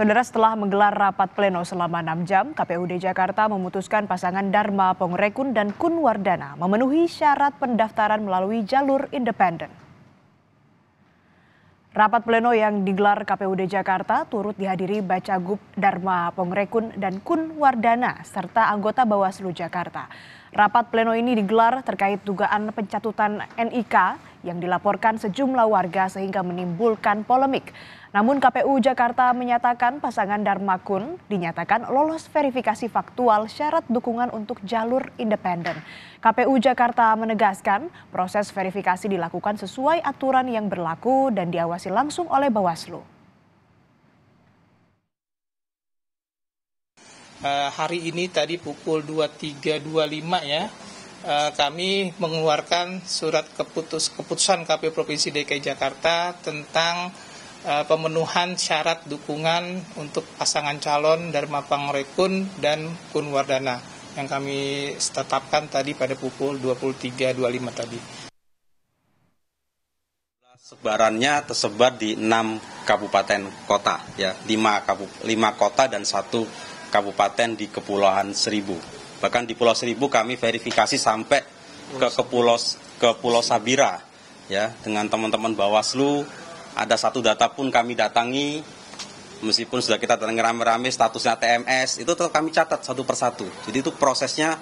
Saudara setelah menggelar rapat pleno selama 6 jam, KPUD Jakarta memutuskan pasangan Dharma Pongrekun dan Kun Wardana memenuhi syarat pendaftaran melalui jalur independen. Rapat pleno yang digelar KPUD Jakarta turut dihadiri Bacagup Dharma Pongrekun dan Kun Wardana serta anggota Bawaslu Jakarta. Rapat pleno ini digelar terkait dugaan pencatutan NIK yang dilaporkan sejumlah warga sehingga menimbulkan polemik. Namun KPU Jakarta menyatakan pasangan Darmakun dinyatakan lolos verifikasi faktual syarat dukungan untuk jalur independen. KPU Jakarta menegaskan proses verifikasi dilakukan sesuai aturan yang berlaku dan diawasi langsung oleh Bawaslu. Eh, hari ini tadi pukul 23.25 ya Eh, kami mengeluarkan surat keputus, keputusan KPU Provinsi DKI Jakarta tentang eh, pemenuhan syarat dukungan untuk pasangan calon Dharma Pangrekun dan Kunwardana yang kami tetapkan tadi pada pukul 23.25 tadi. Sebarannya tersebar di enam kabupaten kota, ya 5, kabup kota dan satu kabupaten di Kepulauan Seribu. Bahkan di Pulau Seribu kami verifikasi sampai ke, ke Pulau ke Pulau Sabira ya dengan teman-teman Bawaslu ada satu data pun kami datangi meskipun sudah kita datangi rame-rame statusnya TMS itu tetap kami catat satu persatu. Jadi itu prosesnya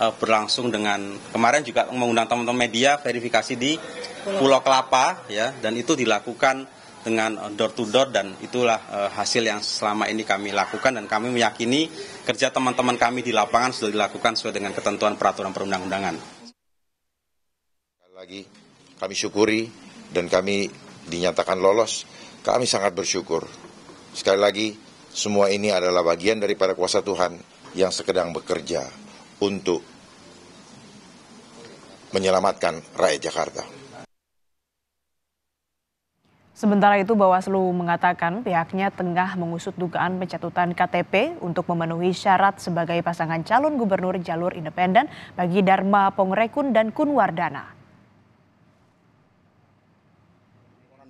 uh, berlangsung dengan kemarin juga mengundang teman-teman media verifikasi di Pulau Kelapa ya dan itu dilakukan dengan eh, door to door dan itulah uh, hasil yang selama ini kami lakukan dan kami meyakini kerja teman-teman kami di lapangan sudah dilakukan sesuai dengan ketentuan peraturan perundang-undangan. Lagi kami syukuri dan kami dinyatakan lolos. Kami sangat bersyukur. Sekali lagi semua ini adalah bagian daripada kuasa Tuhan yang sekedang bekerja untuk menyelamatkan rakyat Jakarta. Sementara itu Bawaslu mengatakan pihaknya tengah mengusut dugaan pencatutan KTP untuk memenuhi syarat sebagai pasangan calon gubernur jalur independen bagi Dharma Pongrekun dan Kunwardana.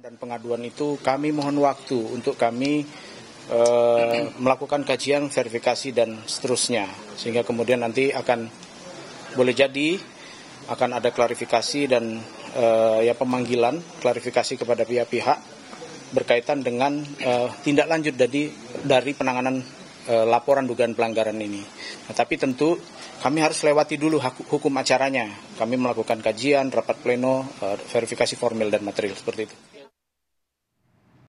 Dan pengaduan itu kami mohon waktu untuk kami e, melakukan kajian, verifikasi dan seterusnya. Sehingga kemudian nanti akan boleh jadi akan ada klarifikasi dan eh, ya pemanggilan klarifikasi kepada pihak-pihak berkaitan dengan eh, tindak lanjut dari dari penanganan uh, laporan dugaan pelanggaran ini. Nah, tapi tentu kami harus lewati dulu hukum acaranya. Kami melakukan kajian, rapat pleno, eh, verifikasi formil dan material seperti itu.